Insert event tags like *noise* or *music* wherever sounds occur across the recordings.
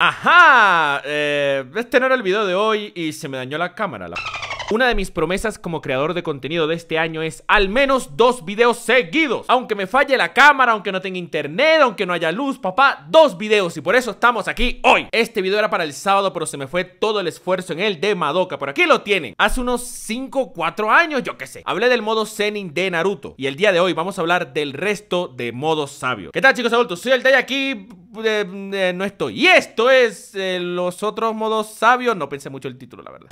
¡Ajá! Eh, este no era el video de hoy y se me dañó la cámara, la... Una de mis promesas como creador de contenido de este año es al menos dos videos seguidos. Aunque me falle la cámara, aunque no tenga internet, aunque no haya luz, papá, dos videos y por eso estamos aquí hoy. Este video era para el sábado, pero se me fue todo el esfuerzo en el de Madoka, por aquí lo tienen. Hace unos 5 o 4 años, yo qué sé. Hablé del modo Zenin de Naruto y el día de hoy vamos a hablar del resto de modos sabios. ¿Qué tal chicos adultos? Soy el de aquí... Eh, eh, no estoy. Y esto es eh, los otros modos sabios. No pensé mucho el título, la verdad.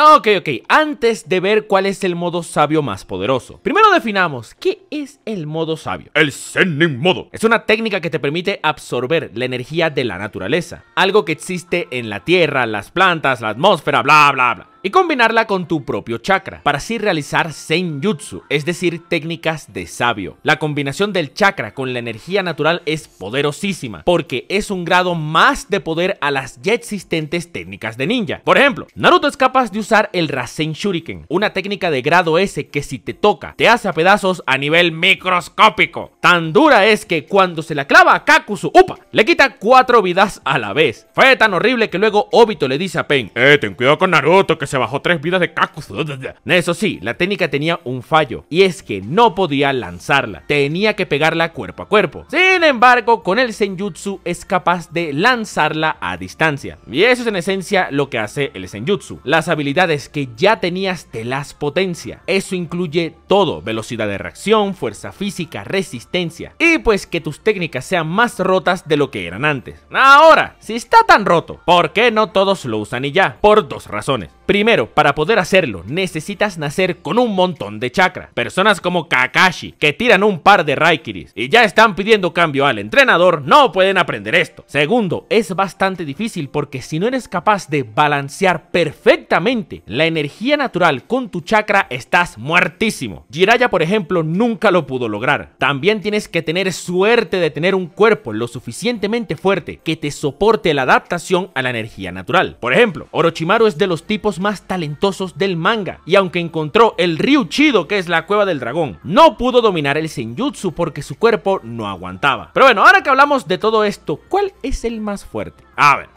ok, ok. Antes de ver cuál es el modo sabio más poderoso. Primero definamos, ¿qué es el modo sabio? El Sending Modo. Es una técnica que te permite absorber la energía de la naturaleza. Algo que existe en la tierra, las plantas, la atmósfera, bla, bla, bla y combinarla con tu propio chakra, para así realizar Senjutsu, es decir, técnicas de sabio. La combinación del chakra con la energía natural es poderosísima, porque es un grado más de poder a las ya existentes técnicas de ninja. Por ejemplo, Naruto es capaz de usar el Rasen Shuriken, una técnica de grado S que si te toca, te hace a pedazos a nivel microscópico. Tan dura es que cuando se la clava a Kakuzu, upa, le quita cuatro vidas a la vez. Fue tan horrible que luego Obito le dice a Pain, eh, ten cuidado con Naruto, que se bajó tres vidas de Cacus. Eso sí, la técnica tenía un fallo, y es que no podía lanzarla, tenía que pegarla cuerpo a cuerpo. Sin embargo, con el Senjutsu es capaz de lanzarla a distancia. Y eso es en esencia lo que hace el Senjutsu. Las habilidades que ya tenías te las potencia. Eso incluye todo, velocidad de reacción, fuerza física, resistencia. Y pues que tus técnicas sean más rotas de lo que eran antes. Ahora, si está tan roto, ¿por qué no todos lo usan y ya? Por dos razones. Primero, para poder hacerlo, necesitas nacer con un montón de chakra. Personas como Kakashi, que tiran un par de Raikiris y ya están pidiendo cambio al entrenador, no pueden aprender esto. Segundo, es bastante difícil porque si no eres capaz de balancear perfectamente la energía natural con tu chakra, estás muertísimo. Jiraya, por ejemplo, nunca lo pudo lograr. También tienes que tener suerte de tener un cuerpo lo suficientemente fuerte que te soporte la adaptación a la energía natural. Por ejemplo, Orochimaru es de los tipos más talentosos del manga, y aunque encontró el Chido que es la cueva del dragón, no pudo dominar el Senjutsu porque su cuerpo no aguantaba. Pero bueno, ahora que hablamos de todo esto, ¿cuál es el más fuerte? A ver,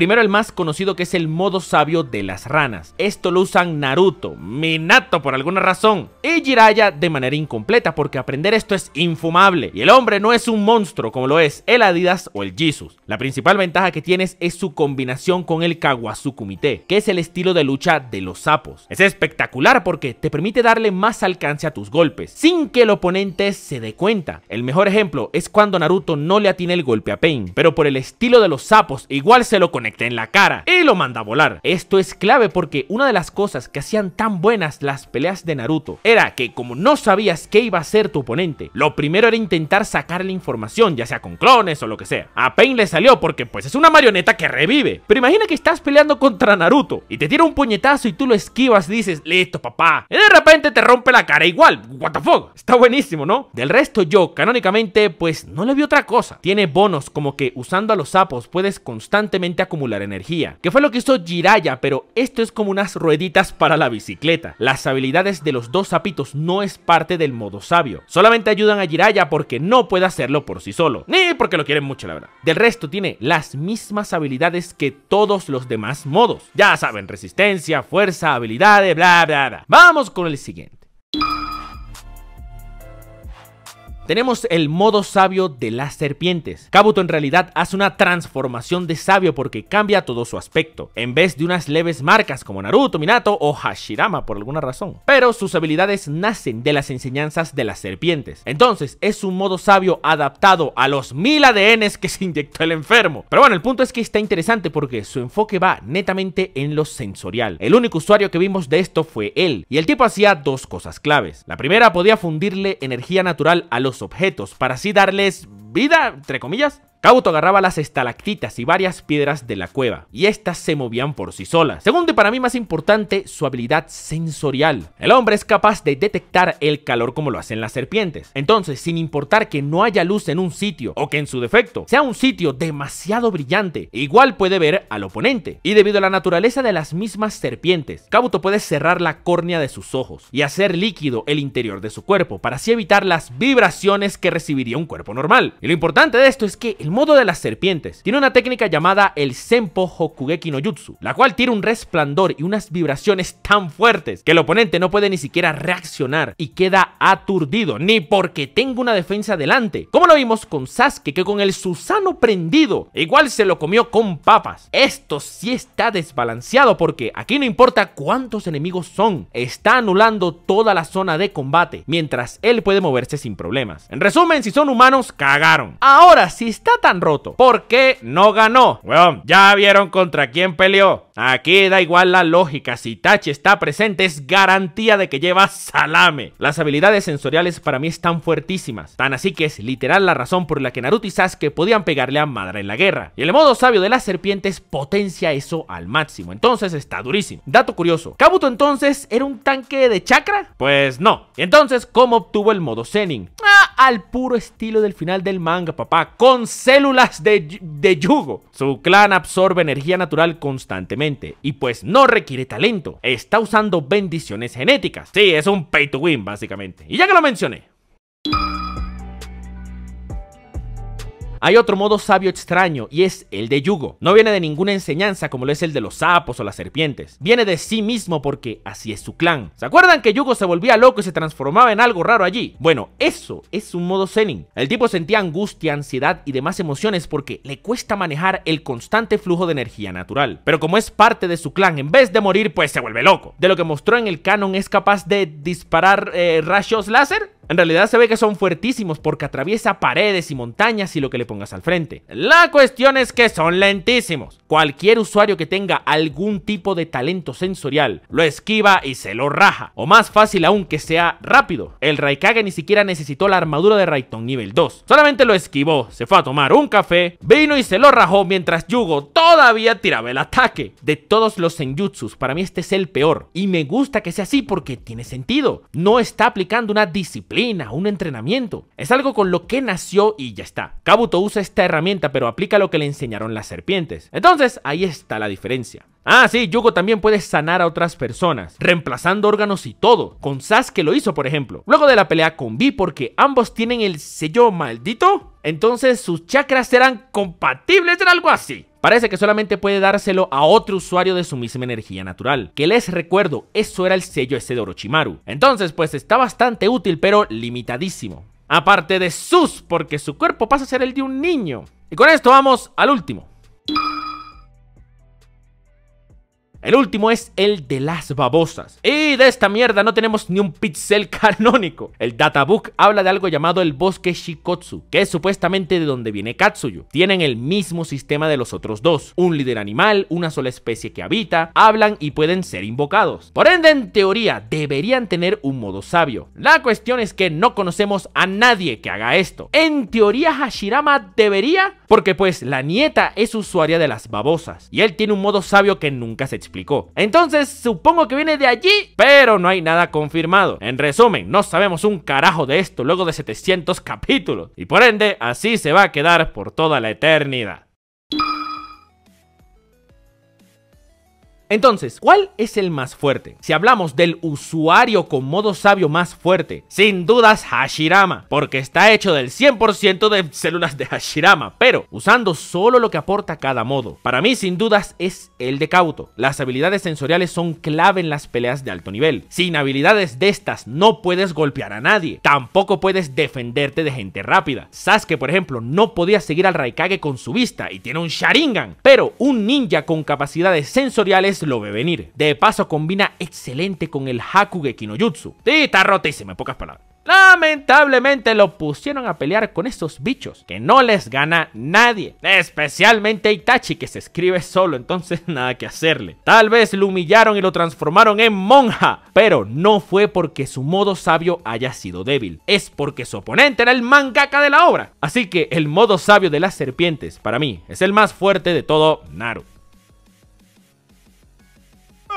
Primero el más conocido que es el modo sabio de las ranas. Esto lo usan Naruto, Minato por alguna razón y Jiraya de manera incompleta porque aprender esto es infumable y el hombre no es un monstruo como lo es el Adidas o el Jesus. La principal ventaja que tienes es su combinación con el Kawasukumite que es el estilo de lucha de los sapos. Es espectacular porque te permite darle más alcance a tus golpes sin que el oponente se dé cuenta. El mejor ejemplo es cuando Naruto no le atiene el golpe a Pain, pero por el estilo de los sapos igual se lo conecta en la cara y lo manda a volar. Esto es clave porque una de las cosas que hacían tan buenas las peleas de Naruto era que como no sabías qué iba a ser tu oponente, lo primero era intentar sacarle información, ya sea con clones o lo que sea. A Pain le salió porque pues es una marioneta que revive. Pero imagina que estás peleando contra Naruto y te tira un puñetazo y tú lo esquivas y dices, listo papá. Y de repente te rompe la cara igual. What the fuck? Está buenísimo, ¿no? Del resto yo, canónicamente, pues no le vi otra cosa. Tiene bonos como que usando a los sapos puedes constantemente acumular energía, que fue lo que hizo Jiraya, pero esto es como unas rueditas para la bicicleta. Las habilidades de los dos sapitos no es parte del modo sabio, solamente ayudan a Jiraya porque no puede hacerlo por sí solo, ni porque lo quieren mucho la verdad. Del resto tiene las mismas habilidades que todos los demás modos, ya saben, resistencia, fuerza, habilidades, bla bla bla. Vamos con el siguiente. Tenemos el modo sabio de las serpientes. Kabuto en realidad hace una transformación de sabio porque cambia todo su aspecto, en vez de unas leves marcas como Naruto, Minato o Hashirama por alguna razón. Pero sus habilidades nacen de las enseñanzas de las serpientes. Entonces es un modo sabio adaptado a los mil ADNs que se inyectó el enfermo. Pero bueno, el punto es que está interesante porque su enfoque va netamente en lo sensorial. El único usuario que vimos de esto fue él, y el tipo hacía dos cosas claves. La primera podía fundirle energía natural a los objetos para así darles vida, entre comillas. Kabuto agarraba las estalactitas y varias piedras de la cueva, y estas se movían por sí solas. Segundo y para mí más importante, su habilidad sensorial. El hombre es capaz de detectar el calor como lo hacen las serpientes. Entonces, sin importar que no haya luz en un sitio, o que en su defecto sea un sitio demasiado brillante, igual puede ver al oponente. Y debido a la naturaleza de las mismas serpientes, Kabuto puede cerrar la córnea de sus ojos y hacer líquido el interior de su cuerpo, para así evitar las vibraciones que recibiría un cuerpo normal. Y lo importante de esto es que modo de las serpientes tiene una técnica llamada el Senpo Hokugeki no Jutsu, la cual tiene un resplandor y unas vibraciones tan fuertes que el oponente no puede ni siquiera reaccionar y queda aturdido, ni porque tenga una defensa delante. Como lo vimos con Sasuke, que con el Susano prendido, igual se lo comió con papas. Esto sí está desbalanceado porque aquí no importa cuántos enemigos son, está anulando toda la zona de combate, mientras él puede moverse sin problemas. En resumen, si son humanos, cagaron. Ahora, si está tan roto? ¿Por qué no ganó? Bueno, ya vieron contra quién peleó. Aquí da igual la lógica, si Tachi está presente es garantía de que lleva salame. Las habilidades sensoriales para mí están fuertísimas, tan así que es literal la razón por la que Naruto y Sasuke podían pegarle a madre en la guerra. Y el modo sabio de las serpientes potencia eso al máximo, entonces está durísimo. Dato curioso, ¿Kabuto entonces era un tanque de chakra? Pues no. Entonces, ¿cómo obtuvo el modo Zenin? al puro estilo del final del manga, papá, con células de, yugo. Su clan absorbe energía natural constantemente y pues no requiere talento. Está usando bendiciones genéticas. Sí, es un pay to win básicamente. Y ya que lo mencioné, Hay otro modo sabio extraño y es el de yugo. No viene de ninguna enseñanza como lo es el de los sapos o las serpientes. Viene de sí mismo porque así es su clan. ¿Se acuerdan que Yugo se volvía loco y se transformaba en algo raro allí? Bueno, eso es un modo Zenin. El tipo sentía angustia, ansiedad y demás emociones porque le cuesta manejar el constante flujo de energía natural. Pero como es parte de su clan, en vez de morir, pues se vuelve loco. De lo que mostró en el canon es capaz de disparar eh, rayos láser en realidad se ve que son fuertísimos porque atraviesa paredes y montañas y lo que le pongas al frente. La cuestión es que son lentísimos. Cualquier usuario que tenga algún tipo de talento sensorial lo esquiva y se lo raja. O más fácil aún que sea rápido. El Raikage ni siquiera necesitó la armadura de Raiton nivel 2. Solamente lo esquivó, se fue a tomar un café, vino y se lo rajó mientras Yugo todavía tiraba el ataque. De todos los senjutsus, para mí este es el peor. Y me gusta que sea así porque tiene sentido. No está aplicando una disciplina un entrenamiento. Es algo con lo que nació y ya está. Kabuto usa esta herramienta pero aplica lo que le enseñaron las serpientes. Entonces ahí está la diferencia. Ah, sí, Yugo también puede sanar a otras personas, reemplazando órganos y todo, con Sas que lo hizo por ejemplo. Luego de la pelea con Vi porque ambos tienen el sello maldito, entonces sus chakras serán compatibles, en algo así. Parece que solamente puede dárselo a otro usuario de su misma energía natural. Que les recuerdo, eso era el sello ese de Orochimaru. Entonces, pues está bastante útil, pero limitadísimo. Aparte de sus, porque su cuerpo pasa a ser el de un niño. Y con esto vamos al último. El último es el de las babosas. Y de esta mierda no tenemos ni un pixel *laughs* canónico. El databook habla de algo llamado el bosque Shikotsu, que es supuestamente de donde viene Katsuyu. Tienen el mismo sistema de los otros dos. Un líder animal, una sola especie que habita, hablan y pueden ser invocados. Por ende, en teoría, deberían tener un modo sabio. La cuestión es que no conocemos a nadie que haga esto. En teoría, Hashirama debería, porque pues la nieta es usuaria de las babosas. Y él tiene un modo sabio que nunca se explica explicó. Entonces, supongo que viene de allí, pero no hay nada confirmado. En resumen, no sabemos un carajo de esto luego de 700 capítulos, y por ende, así se va a quedar por toda la eternidad. Entonces, ¿cuál es el más fuerte? Si hablamos del usuario con modo sabio más fuerte, sin dudas Hashirama, porque está hecho del 100% de células de Hashirama, pero usando solo lo que aporta cada modo. Para mí, sin dudas, es el de Kauto. Las habilidades sensoriales son clave en las peleas de alto nivel. Sin habilidades de estas, no puedes golpear a nadie, tampoco puedes defenderte de gente rápida. Sasuke, por ejemplo, no podía seguir al Raikage con su vista y tiene un Sharingan, pero un ninja con capacidades sensoriales lo ve venir. De paso combina excelente con el Hakugeki no Jutsu. está rotísimo en pocas palabras. Lamentablemente lo pusieron a pelear con esos bichos, que no les gana nadie, especialmente Itachi que se escribe solo, entonces *laughs* nada que hacerle. Tal vez lo humillaron y lo transformaron en monja, pero no fue porque su modo sabio haya sido débil, es porque su oponente era el mangaka de la obra. Así que el modo sabio de las serpientes, para mí, es el más fuerte de todo Naruto.